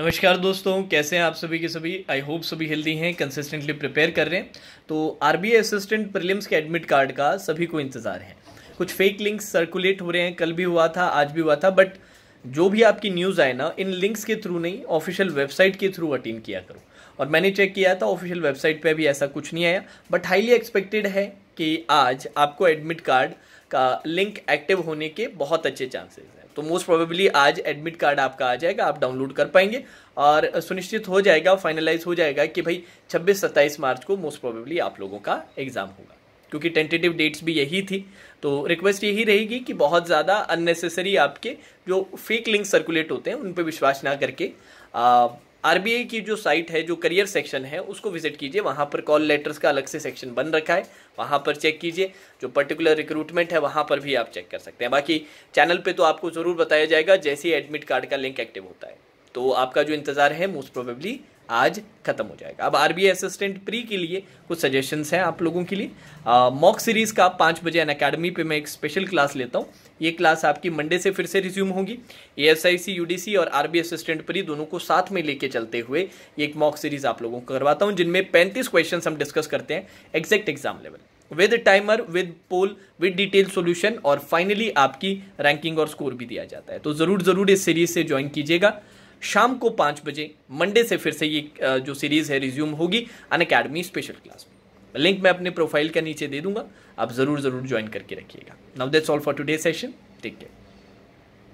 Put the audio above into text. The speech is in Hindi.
नमस्कार दोस्तों कैसे हैं आप सभी के सभी आई होप सभी हेल्दी हैं कंसिस्टेंटली प्रिपेयर कर रहे हैं तो आर असिस्टेंट प्रीलिम्स के एडमिट कार्ड का सभी को इंतज़ार है कुछ फेक लिंक्स सर्कुलेट हो रहे हैं कल भी हुआ था आज भी हुआ था बट जो भी आपकी न्यूज़ आए ना इन लिंक्स के थ्रू नहीं ऑफिशियल वेबसाइट के थ्रू अटेंड किया करो और मैंने चेक किया था ऑफिशियल वेबसाइट पे भी ऐसा कुछ नहीं आया बट हाईली एक्सपेक्टेड है कि आज आपको एडमिट कार्ड का लिंक एक्टिव होने के बहुत अच्छे चांसेस हैं तो मोस्ट प्रोबेबली आज एडमिट कार्ड आपका आ जाएगा आप डाउनलोड कर पाएंगे और सुनिश्चित हो जाएगा फाइनलाइज हो जाएगा कि भाई 26 सत्ताईस मार्च को मोस्ट प्रोबेबली आप लोगों का एग्ज़ाम होगा क्योंकि टेंटेटिव डेट्स भी यही थी तो रिक्वेस्ट यही रहेगी कि बहुत ज़्यादा अननेसेसरी आपके जो फेक लिंक सर्कुलेट होते हैं उन पर विश्वास ना करके आर की जो साइट है जो करियर सेक्शन है उसको विजिट कीजिए वहाँ पर कॉल लेटर्स का अलग से सेक्शन बन रखा है वहाँ पर चेक कीजिए जो पर्टिकुलर रिक्रूटमेंट है वहाँ पर भी आप चेक कर सकते हैं बाकी चैनल पे तो आपको ज़रूर बताया जाएगा जैसे ही एडमिट कार्ड का लिंक एक्टिव होता है तो आपका जो इंतज़ार है मोस्ट प्रोबेबली आज खत्म हो जाएगा अब आरबीआई असिस्टेंट प्री के लिए कुछ सजेशन हैं आप लोगों के लिए मॉक सीरीज का पांच बजे एन अकेडमी पे मैं एक स्पेशल क्लास लेता हूँ ये क्लास आपकी मंडे से फिर से रिज्यूम होगी E S I C UDC और आरबी असिस्टेंट प्री दोनों को साथ में लेके चलते हुए एक मॉक सीरीज आप लोगों को करवाता हूँ जिनमें पैंतीस क्वेश्चन हम डिस्कस करते हैं exact exam level with timer with poll with detail solution और फाइनली आपकी रैंकिंग और स्कोर भी दिया जाता है तो ज़रूर ज़रूर इस सीरीज से ज्वाइन कीजिएगा शाम को पांच बजे मंडे से फिर से ये जो सीरीज़ है रिज्यूम होगी अन अकेडमी स्पेशल क्लास में लिंक मैं अपने प्रोफाइल के नीचे दे दूंगा आप ज़रूर ज़रूर ज्वाइन करके रखिएगा now that's all for today session take care